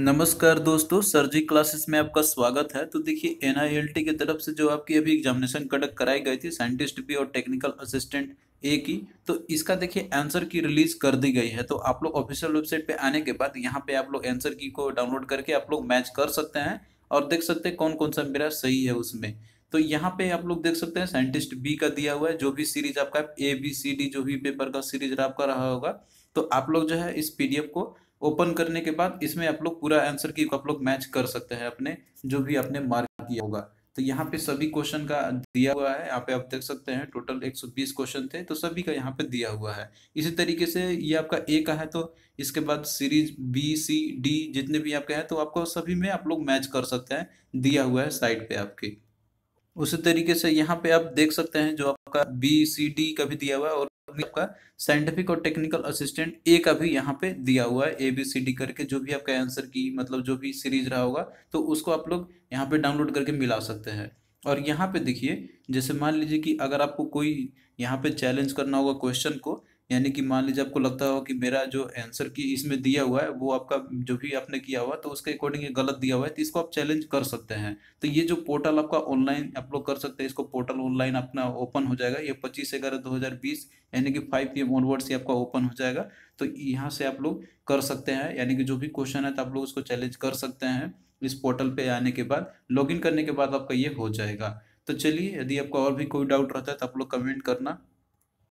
नमस्कार दोस्तों सर्जी क्लासेस में आपका स्वागत है तो देखिए एन की तरफ से जो आपकी अभी एग्जामिनेशन कंडक्ट कराई गई थी साइंटिस्ट भी और टेक्निकल असिस्टेंट ए की तो इसका देखिए आंसर की रिलीज कर दी गई है तो आप लोग ऑफिशियल वेबसाइट पे आने के बाद यहाँ पे आप लोग आंसर की को डाउनलोड करके आप लोग मैच कर सकते हैं और देख सकते हैं कौन कौन सा मेरा सही है उसमें तो यहाँ पे आप लोग देख सकते हैं साइंटिस्ट बी का दिया हुआ है जो भी सीरीज आपका ए बी सी डी जो भी पेपर का सीरीज आपका रहा होगा तो आप लोग जो है इस पीडीएफ को ओपन करने के बाद इसमें आप लोग पूरा आंसर की आप लोग मैच कर सकते हैं अपने जो भी आपने मार्क किया होगा तो यहाँ पे सभी क्वेश्चन का दिया हुआ है यहाँ पे आप देख सकते हैं टोटल 120 क्वेश्चन थे तो सभी का यहाँ पे दिया हुआ है इसी तरीके से ये आपका ए का है तो इसके बाद सीरीज बी सी डी जितने भी आपके हैं तो आपको सभी में आप लोग मैच कर सकते हैं दिया हुआ है साइड पे आपके उसी तरीके से यहाँ पे आप देख सकते हैं जो आपका बी सी डी का भी दिया हुआ है और आपका साइंटिफिक और टेक्निकल असिस्टेंट ए का भी यहाँ पे दिया हुआ है ए बी सी डी करके जो भी आपका आंसर की मतलब जो भी सीरीज रहा होगा तो उसको आप लोग यहाँ पे डाउनलोड करके मिला सकते हैं और यहाँ पे देखिए जैसे मान लीजिए कि अगर आपको कोई यहाँ पे चैलेंज करना होगा क्वेश्चन को यानी कि मान लीजिए आपको लगता हो कि मेरा जो आंसर की इसमें दिया हुआ है वो आपका जो भी आपने किया हुआ तो उसके अकॉर्डिंग ये गलत दिया हुआ है तो इसको आप चैलेंज कर सकते हैं तो ये जो पोर्टल आपका ऑनलाइन अपलोड कर सकते हैं इसको पोर्टल ऑनलाइन अपना ओपन हो जाएगा ये पच्चीस ग्यारह दो हज़ार बीस यानी कि फाइव पी एम ऑनवर्ड से आपका ओपन हो जाएगा तो यहाँ से आप लोग कर सकते हैं यानी कि जो भी क्वेश्चन है तो आप लोग उसको चैलेंज कर सकते हैं इस पोर्टल पे आने के बाद इन करने के बाद आपका ये हो जाएगा तो चलिए यदि आपका और भी कोई डाउट रहता है तो आप लोग कमेंट करना